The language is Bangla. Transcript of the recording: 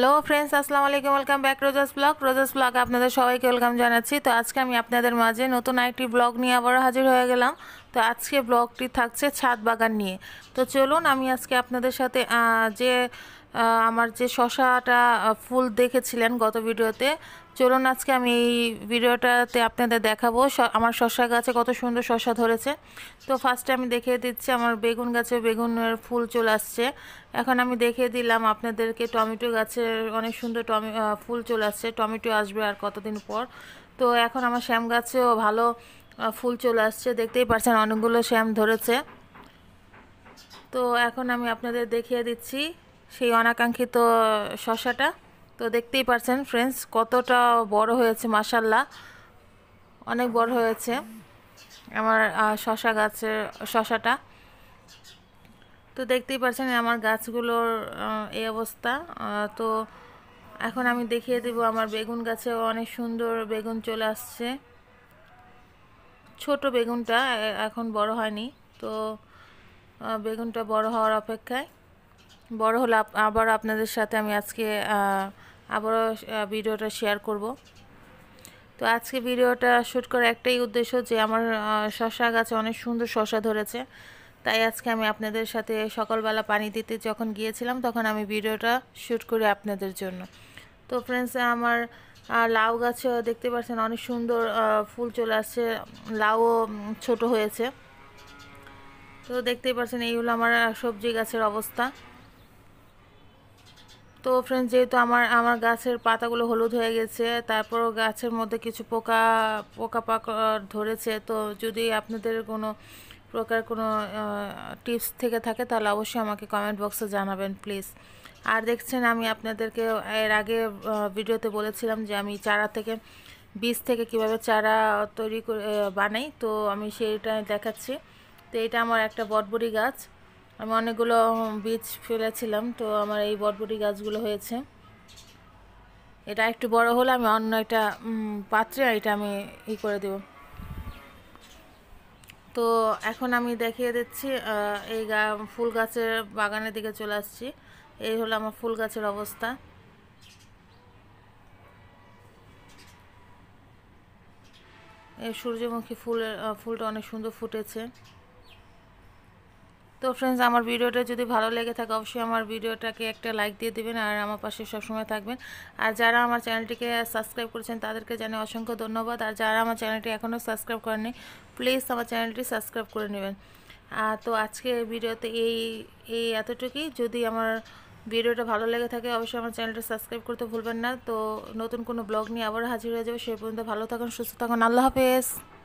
হ্যালো ফ্রেন্ডস আসসালামু আলাইকুম welcome back Roja's blog Roja's blog আপনাদের সবাইকে ওয়েলকাম জানাচ্ছি তো আজকে আমি আপনাদের মাঝে নতুন একটি ব্লগ নিয়ে আবারও হাজির হয়ে গেলাম তো আজকে ব্লগটি থাকছে ছাদ বাগান নিয়ে তো চলুন আমি আজকে আপনাদের সাথে যে আমার যে শশাটা ফুল দেখেছিলেন গত ভিডিওতে চলুন আজকে আমি এই ভিডিওটাতে আপনাদের দেখাবো আমার শশা গাছে কত সুন্দর শশা ধরেছে তো ফার্স্টে আমি দেখিয়ে দিচ্ছি আমার বেগুন গাছে বেগুনের ফুল চলে আসছে এখন আমি দেখিয়ে দিলাম আপনাদেরকে টমেটো গাছের অনেক সুন্দর টমে ফুল চলে আসছে টমেটো আসবে আর কতদিন পর তো এখন আমার শ্যাম গাছেও ভালো ফুল চলে আসছে দেখতেই পারছেন অনেকগুলো শ্যাম ধরেছে তো এখন আমি আপনাদের দেখিয়ে দিচ্ছি সেই অনাকাঙ্ক্ষিত শশাটা তো দেখতেই পারছেন ফ্রেন্ডস কতটা বড় হয়েছে মাসাল্লা অনেক বড় হয়েছে আমার শশা গাছের শশাটা তো দেখতেই পারছেন আমার গাছগুলোর এই অবস্থা তো এখন আমি দেখিয়ে দেব আমার বেগুন গাছে অনেক সুন্দর বেগুন চলে আসছে ছোট বেগুনটা এখন বড় হয়নি তো বেগুনটা বড় হওয়ার অপেক্ষায় বড় হলে আবার আপনাদের সাথে আমি আজকে আবারও ভিডিওটা শেয়ার করব তো আজকে ভিডিওটা শ্যুট করার একটাই উদ্দেশ্য যে আমার শশা গাছে অনেক সুন্দর শশা ধরেছে তাই আজকে আমি আপনাদের সাথে সকালবেলা পানি দিতে যখন গিয়েছিলাম তখন আমি ভিডিওটা শ্যুট করি আপনাদের জন্য তো ফ্রেন্ডস আমার লাউ গাছে দেখতে পাচ্ছেন অনেক সুন্দর ফুল চলে আসছে লাউও ছোট হয়েছে তো দেখতেই পাচ্ছেন এইগুলো আমার সবজি গাছের অবস্থা তো ফ্রেন্ডস যেহেতু আমার আমার গাছের পাতাগুলো হলুদ হয়ে গেছে তারপর গাছের মধ্যে কিছু পোকা পোকা পাকড় ধরেছে তো যদি আপনাদের কোনো প্রকার কোনো টিপস থেকে থাকে তাহলে অবশ্যই আমাকে কমেন্ট বক্সে জানাবেন প্লিজ আর দেখছেন আমি আপনাদেরকে এর আগে ভিডিওতে বলেছিলাম যে আমি চারা থেকে বীজ থেকে কিভাবে চারা তৈরি করে বানাই তো আমি সেইটা দেখাচ্ছি তো এটা আমার একটা বটবড়ি গাছ আমি অনেকগুলো বীজ ফেলেছিলাম তো আমার এই বটবটি গাছগুলো হয়েছে এটা একটু বড় হলে আমি অন্য একটা পাত্রে এটা আমি ই করে দেব তো এখন আমি দেখিয়ে দিচ্ছি এই গা ফুল গাছের বাগানের দিকে চলে আসছি এই হলো আমার ফুল গাছের অবস্থা এই সূর্যমুখী ফুলের ফুলটা অনেক সুন্দর ফুটেছে তো ফ্রেন্ডস আমার ভিডিওটা যদি ভালো লেগে থাকে অবশ্যই আমার ভিডিওটাকে একটা লাইক দিয়ে দেবেন আর আমার পাশে সবসময় থাকবেন আর যারা আমার চ্যানেলটিকে সাবস্ক্রাইব করেছেন তাদেরকে জানে অসংখ্য ধন্যবাদ আর যারা আমার চ্যানেলটি এখনও সাবস্ক্রাইব করেনি প্লিজ আমার চ্যানেলটি সাবস্ক্রাইব করে নেবেন আর তো আজকে ভিডিওতে এই এই এতটুকুই যদি আমার ভিডিওটা ভালো লেগে থাকে অবশ্যই আমার চ্যানেলটা সাবস্ক্রাইব করতে ভুলবেন না তো নতুন কোনো ব্লগ নিয়ে আবার হাজির হয়ে যাবে সেই পর্যন্ত ভালো থাকুন সুস্থ থাকুন আল্লাহ হাফেজ